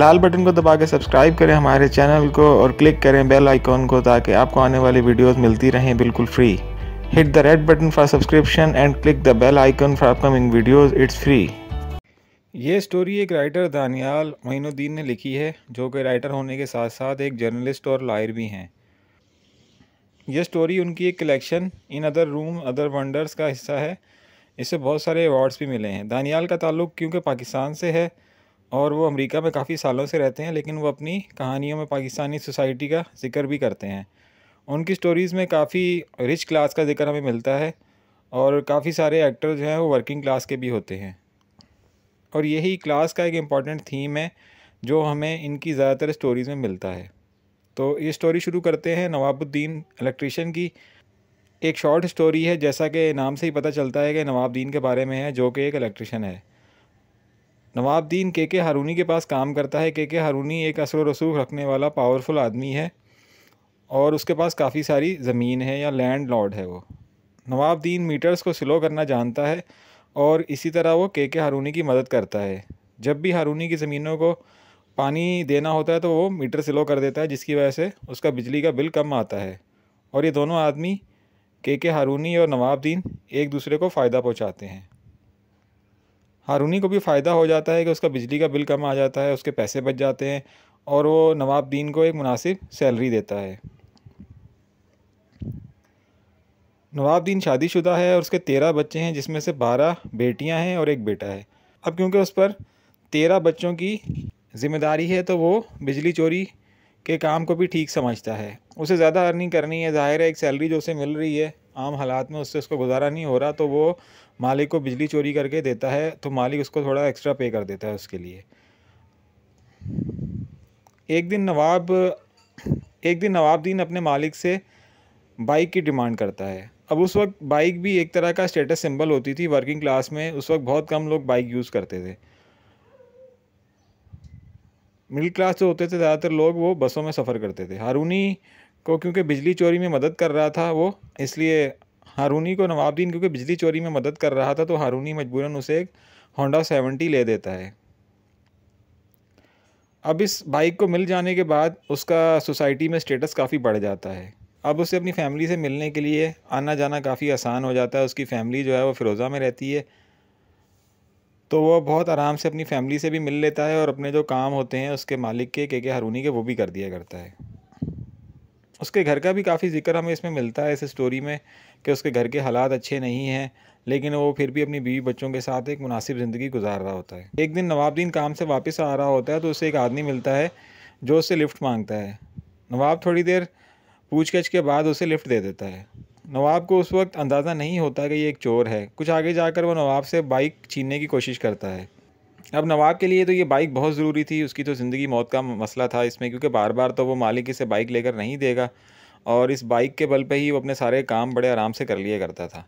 लाल button को दबा के सब्सक्राइब करें हमारे चैनल को और क्लिक करें बेल आइकॉन को ताकि आपको आने वाली वीडियोस मिलती रहें बिल्कुल free hit the red button for subscription and click the bell icon for upcoming videos it's free ये स्टोरी एक राइटर दानियाल मोनुद्दीन ने लिखी है जो कि राइटर होने के साथ साथ एक जर्नलिस्ट और लायर भी हैं यह स्टोरी उनकी एक collection in other room other wonders का हिस्सा है इसे बहुत सारे अवार्ड्स भी मिले हैं दानियाल का ताल्लुक क्योंकि पाकिस्तान से है और वो अमेरिका में काफ़ी सालों से रहते हैं लेकिन वो अपनी कहानियों में पाकिस्तानी सोसाइटी का जिक्र भी करते हैं उनकी स्टोरीज़ में काफ़ी रिच क्लास का जिक्र हमें मिलता है और काफ़ी सारे एक्टर जो हैं वो वर्किंग क्लास के भी होते हैं और यही क्लास का एक इम्पॉर्टेंट थीम है जो हमें इनकी ज़्यादातर स्टोरीज़ में मिलता है तो ये स्टोरी शुरू करते हैं नवाबुद्दीन इलेक्ट्रिशियन की एक शॉर्ट स्टोरी है जैसा कि नाम से ही पता चलता है कि नवाबुद्दीन के बारे में है जो कि एक इलेक्ट्रिशियन है नवाबद्दीन के के हारूनी के पास काम करता है के के हारूनी एक असर रसूख रखने वाला पावरफुल आदमी है और उसके पास काफ़ी सारी ज़मीन है या लैंड लॉर्ड है वो नवाबद्दीन मीटर्स को स्लो करना जानता है और इसी तरह वो के के हारूनी की मदद करता है जब भी हारूनी की ज़मीनों को पानी देना होता है तो वो मीटर स्लो कर देता है जिसकी वजह से उसका बिजली का बिल कम आता है और ये दोनों आदमी के के हारूनी और नवाबद्दीन एक दूसरे को फ़ायदा पहुँचाते हैं हारूनी को भी फ़ायदा हो जाता है कि उसका बिजली का बिल कम आ जाता है उसके पैसे बच जाते हैं और वो दीन को एक मुनासिब सैलरी देता है शादी शादीशुदा है और उसके तेरह बच्चे हैं जिसमें से बारह बेटियां हैं और एक बेटा है अब क्योंकि उस पर तेरह बच्चों की ज़िम्मेदारी है तो वो बिजली चोरी के काम को भी ठीक समझता है उसे ज़्यादा अर्निंग करनी है ज़ाहिर है एक सैलरी जो उसे मिल रही है आम हालात में उससे उसको गुजारा नहीं हो रहा तो वो मालिक को बिजली चोरी करके देता है तो मालिक उसको थोड़ा एक्स्ट्रा पे कर देता है उसके लिए एक दिन नवाब एक दिन नवाबद्दीन अपने मालिक से बाइक की डिमांड करता है अब उस वक्त बाइक भी एक तरह का स्टेटस सिंबल होती थी वर्किंग क्लास में उस वक्त बहुत कम लोग बाइक यूज़ करते थे मिडिल क्लास जो होते थे ज़्यादातर लोग वो बसों में सफ़र करते थे हारूनी को क्योंकि बिजली चोरी में मदद कर रहा था वो इसलिए हारूनी को नवाबदीन क्योंकि बिजली चोरी में मदद कर रहा था तो हारूनी मजबूरन उसे एक होंडा सेवेंटी ले देता है अब इस बाइक को मिल जाने के बाद उसका सोसाइटी में स्टेटस काफ़ी बढ़ जाता है अब उसे अपनी फैमिली से मिलने के लिए आना जाना काफ़ी आसान हो जाता है उसकी फ़ैमिली जो है वो फ़िरोज़ा में रहती है तो वो बहुत आराम से अपनी फैमिली से भी मिल लेता है और अपने जो काम होते हैं उसके मालिक के के के हारूनी के वो भी कर दिया करता है उसके घर का भी काफ़ी जिक्र हमें इसमें मिलता है इस स्टोरी में कि उसके घर के हालात अच्छे नहीं हैं लेकिन वो फिर भी अपनी बीवी बच्चों के साथ एक मुनासिब ज़िंदगी गुजार रहा होता है एक दिन नवाबद्दीन काम से वापस आ रहा होता है तो उसे एक आदमी मिलता है जो उससे लिफ्ट मांगता है नवाब थोड़ी देर पूछगछ के बाद उसे लिफ्ट दे देता है नवाब को उस वक्त अंदाज़ा नहीं होता कि ये एक चोर है कुछ आगे जाकर वो नवाब से बाइक छीनने की कोशिश करता है अब नवाब के लिए तो ये बाइक बहुत ज़रूरी थी उसकी तो ज़िंदगी मौत का मसला था इसमें क्योंकि बार बार तो वो मालिक इसे बाइक लेकर नहीं देगा और इस बाइक के बल पे ही वो अपने सारे काम बड़े आराम से कर लिया करता था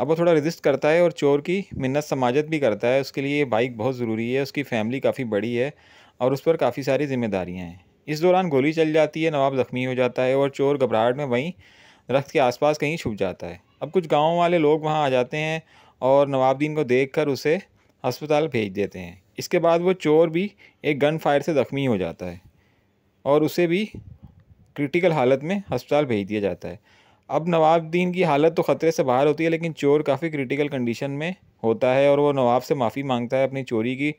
अब वो थोड़ा रजिस्ट करता है और चोर की मिन्नत समाजत भी करता है उसके लिए ये बाइक बहुत ज़रूरी है उसकी फैमिली काफ़ी बड़ी है और उस पर काफ़ी सारी जिम्मेदारियाँ हैं इस दौरान गोली चल जाती है नवाब ज़ख्मी हो जाता है और चोर घबराहट में वहीं रख्त के आसपास कहीं छुप जाता है अब कुछ गाँव वाले लोग वहाँ आ जाते हैं और नवाबद्दीन को देख कर उसे अस्पताल भेज देते हैं इसके बाद वो चोर भी एक गन फायर से ज़ख्मी हो जाता है और उसे भी क्रिटिकल हालत में अस्पताल भेज दिया जाता है अब नवाबद्दीन की हालत तो ख़तरे से बाहर होती है लेकिन चोर काफ़ी क्रिटिकल कंडीशन में होता है और वो नवाब से माफ़ी मांगता है अपनी चोरी की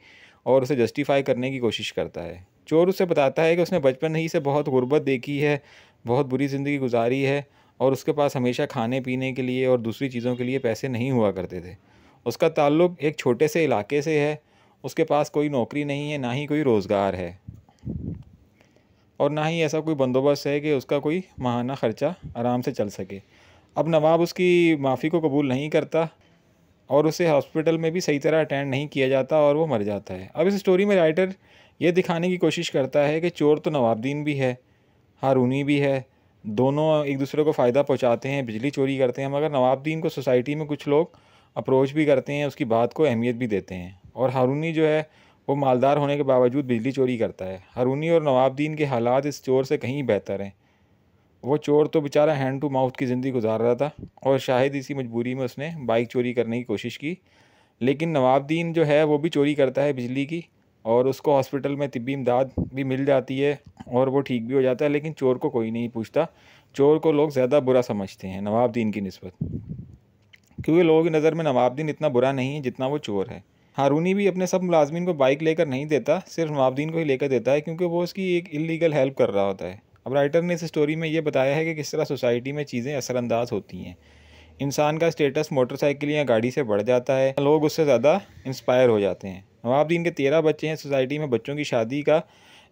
और उसे जस्टिफाई करने की कोशिश करता है चोर उसे बताता है कि उसने बचपन ही से बहुत गुर्बत देखी है बहुत बुरी ज़िंदगी गुजारी है और उसके पास हमेशा खाने पीने के लिए और दूसरी चीज़ों के लिए पैसे नहीं हुआ करते थे उसका ताल्लुक़ एक छोटे से इलाके से है उसके पास कोई नौकरी नहीं है ना ही कोई रोज़गार है और ना ही ऐसा कोई बंदोबस्त है कि उसका कोई माहाना ख़र्चा आराम से चल सके अब नवाब उसकी माफ़ी को कबूल नहीं करता और उसे हॉस्पिटल में भी सही तरह अटेंड नहीं किया जाता और वो मर जाता है अब इस स्टोरी में राइटर ये दिखाने की कोशिश करता है कि चोर तो नवाबद्दीन भी है हारूनी भी है दोनों एक दूसरे को फ़ायदा पहुंचाते हैं बिजली चोरी करते हैं मगर नवाबद्दीन को सोसाइटी में कुछ लोग अप्रोच भी करते हैं उसकी बात को अहमियत भी देते हैं और हारूनी जो है वो मालदार होने के बावजूद बिजली चोरी करता है हारूनी और नवाबद्दीन के हालात इस चोर से कहीं बेहतर हैं वो चोर तो बेचारा हैंड टू माउथ की ज़िंदगी गुजार रहा था और शायद इसी मजबूरी में उसने बाइक चोरी करने की कोशिश की लेकिन नवाबद्दीन जो है वो भी चोरी करता है बिजली की और उसको हॉस्पिटल में तिब्बी इमदाद भी मिल जाती है और वो ठीक भी हो जाता है लेकिन चोर को कोई नहीं पूछता चोर को लोग ज़्यादा बुरा समझते हैं नवाबद्दीन की नस्बत क्योंकि लोगों की नज़र में नवाबद्दीन इतना बुरा नहीं है जितना वो चोर है हारूनी भी अपने सब मुलाजमीन को बाइक लेकर नहीं देता सिर्फ नवाबद्दीन को ही लेकर देता है क्योंकि वो उसकी एक इलीगल हेल्प कर रहा होता है अब राइटर ने इस स्टोरी में यह बताया है कि किस तरह सोसाइटी में चीज़ें असरानंदाज होती हैं इंसान का स्टेटस मोटरसाइकिल या गाड़ी से बढ़ जाता है लोग उससे ज़्यादा इंस्पायर हो जाते हैं नवाबद्दीन के तेरह बच्चे हैं सोसाइटी में बच्चों की शादी का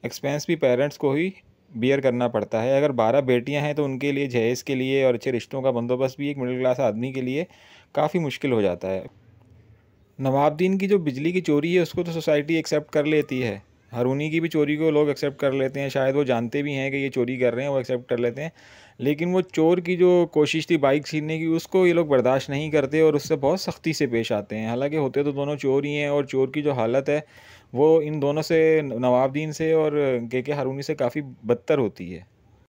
एक्सपेंस भी पेरेंट्स को ही बियर करना पड़ता है अगर बारह बेटियां हैं तो उनके लिए जहेज़ के लिए और अच्छे रिश्तों का बंदोबस्त भी एक मिडिल क्लास आदमी के लिए काफ़ी मुश्किल हो जाता है नवाबद्दीन की जो बिजली की चोरी है उसको तो सोसाइटी एक्सेप्ट कर लेती है हरूनी की भी चोरी को लोग एक्सेप्ट कर लेते हैं शायद वो जानते भी हैं कि ये चोरी कर रहे हैं वो एक्सेप्ट कर लेते हैं लेकिन वो चोर की जो कोशिश थी बाइक छीनने की उसको ये लोग बर्दाश्त नहीं करते और उससे बहुत सख्ती से पेश आते हैं हालांकि होते तो दोनों चोर ही हैं और चोर की जो हालत है वो इन दोनों से नवाबदीन से और के के हारूनी से काफ़ी बदतर होती है